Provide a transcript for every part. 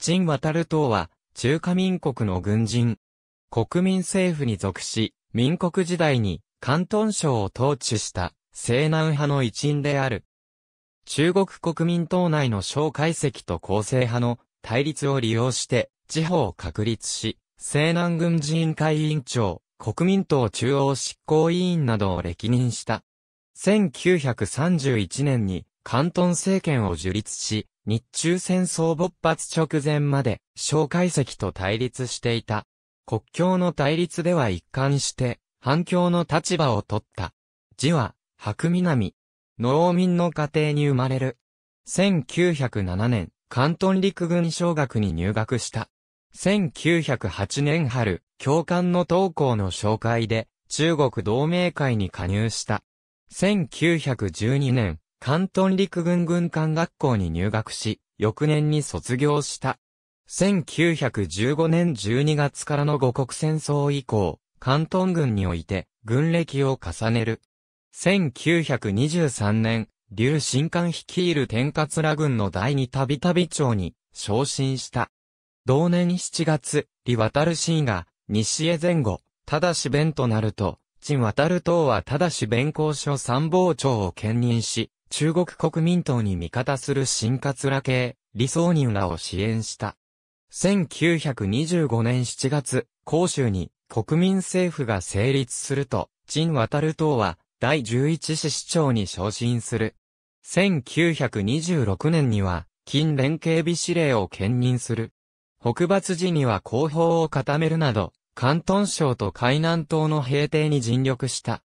陳渡る党は、中華民国の軍人。国民政府に属し、民国時代に関東省を統治した西南派の一員である。中国国民党内の小解析と厚生派の対立を利用して地方を確立し、西南軍事委員会委員長、国民党中央執行委員などを歴任した。1931年に関東政権を樹立し、日中戦争勃発直前まで、蒋介石と対立していた。国境の対立では一貫して、反共の立場を取った。字は、白南。農民の家庭に生まれる。1907年、関東陸軍小学に入学した。1908年春、教官の投稿の紹介で、中国同盟会に加入した。1912年、関東陸軍軍艦学校に入学し、翌年に卒業した。1915年12月からの五国戦争以降、関東軍において、軍歴を重ねる。1923年、劉新官率いる天滑羅軍の第二度々長に昇進した。同年7月、李渡新が、西へ前後、ただし弁となると、陳渡る党はただし弁公所参謀長を兼任し、中国国民党に味方する新桂系、理想人らを支援した。1925年7月、広州に国民政府が成立すると、陳渡る党は第11市市長に昇進する。1926年には、近連警備司令を兼任する。北伐時には公報を固めるなど、関東省と海南島の平定に尽力した。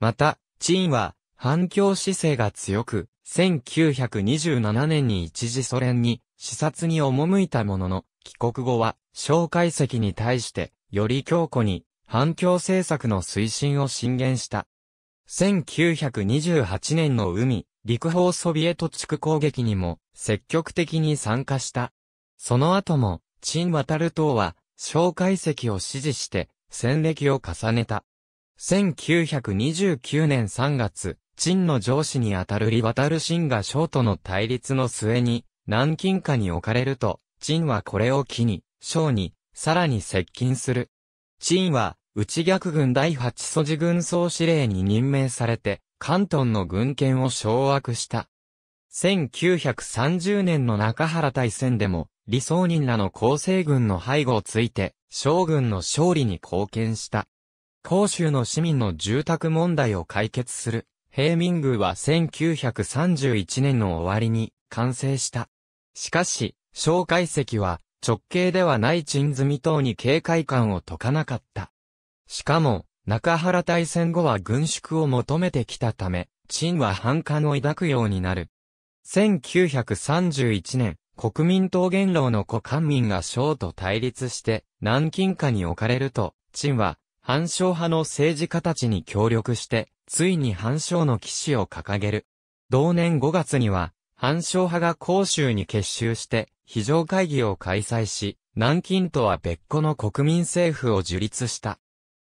また、陳は、反共姿勢が強く、1927年に一時ソ連に視察に赴いたものの、帰国後は、蒋介石に対して、より強固に、反共政策の推進を進言した。1928年の海、陸方ソビエト地区攻撃にも、積極的に参加した。その後も、陳渡る党は、蒋介石を支持して、戦歴を重ねた。1929年3月、陳の上司にあたるリルシンが将との対立の末に、南京下に置かれると、陳はこれを機に、将に、さらに接近する。陳は、内逆軍第八素地軍総司令に任命されて、関東の軍権を掌握した。1930年の中原大戦でも、理想人らの厚生軍の背後をついて、将軍の勝利に貢献した。広州の市民の住宅問題を解決する平民宮は1931年の終わりに完成した。しかし、蒋介石は直径ではない鎮積等に警戒感を解かなかった。しかも、中原大戦後は軍縮を求めてきたため、鎮は反感を抱くようになる。1931年、国民党元老の古官民が省と対立して、南京下に置かれると、鎮は、反省派の政治家たちに協力して、ついに反省の騎士を掲げる。同年5月には、反省派が甲州に結集して、非常会議を開催し、南京とは別個の国民政府を樹立した。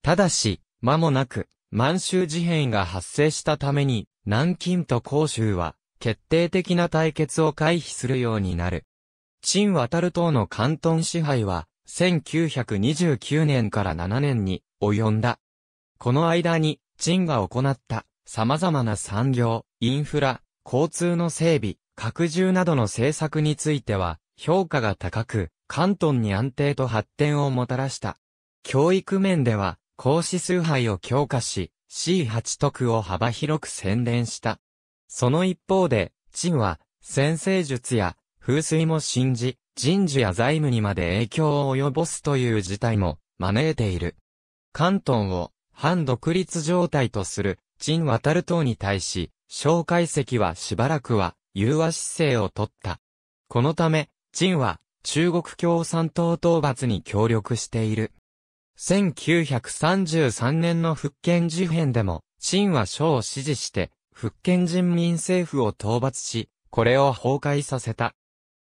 ただし、間もなく、満州事変が発生したために、南京と甲州は、決定的な対決を回避するようになる。陳渡る党の関東支配は、1929年から7年に、及んだ。この間に、陳が行った様々な産業、インフラ、交通の整備、拡充などの政策については、評価が高く、関東に安定と発展をもたらした。教育面では、孔子崇拝を強化し、C8 徳を幅広く宣伝した。その一方で、陳は、先生術や風水も信じ、人事や財務にまで影響を及ぼすという事態も招いている。関東を反独立状態とする陳渡る党に対し、蒋介石はしばらくは融和姿勢をとった。このため、陳は中国共産党討伐に協力している。1933年の福建事変でも、陳は蒋を支持して、福建人民政府を討伐し、これを崩壊させた。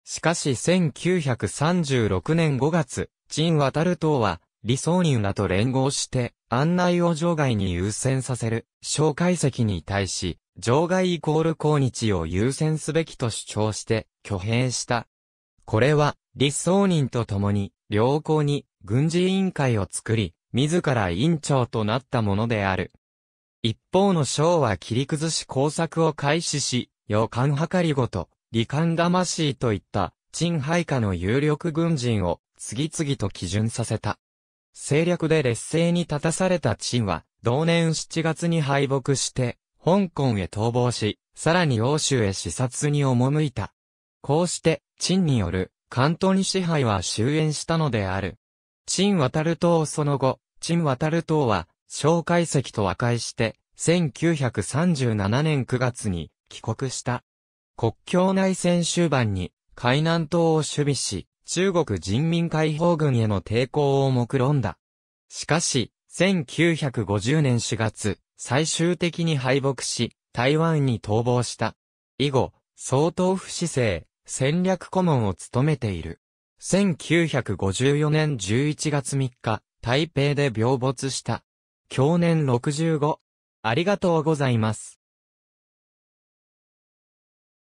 しかし1936年5月、陳渡る党は理想人らと連合して、案内を場外に優先させる、蒋介石に対し、場外イコール抗日を優先すべきと主張して、挙兵した。これは、理想人と共に、良好に、軍事委員会を作り、自ら委員長となったものである。一方の章は切り崩し工作を開始し、予感計りごと、罹患魂といった、陳配下の有力軍人を、次々と基準させた。政略で劣勢に立たされた陳は、同年7月に敗北して、香港へ逃亡し、さらに欧州へ視察に赴いた。こうして、陳による、関東に支配は終焉したのである。陳渡る党その後、陳渡る党は、蒋介石と和解して、1937年9月に帰国した。国境内戦終盤に海南島を守備し、中国人民解放軍への抵抗を目論んだ。しかし、1950年4月、最終的に敗北し、台湾に逃亡した。以後、総統府市政、戦略顧問を務めている。1954年11月3日、台北で病没した。享年65。ありがとうございます。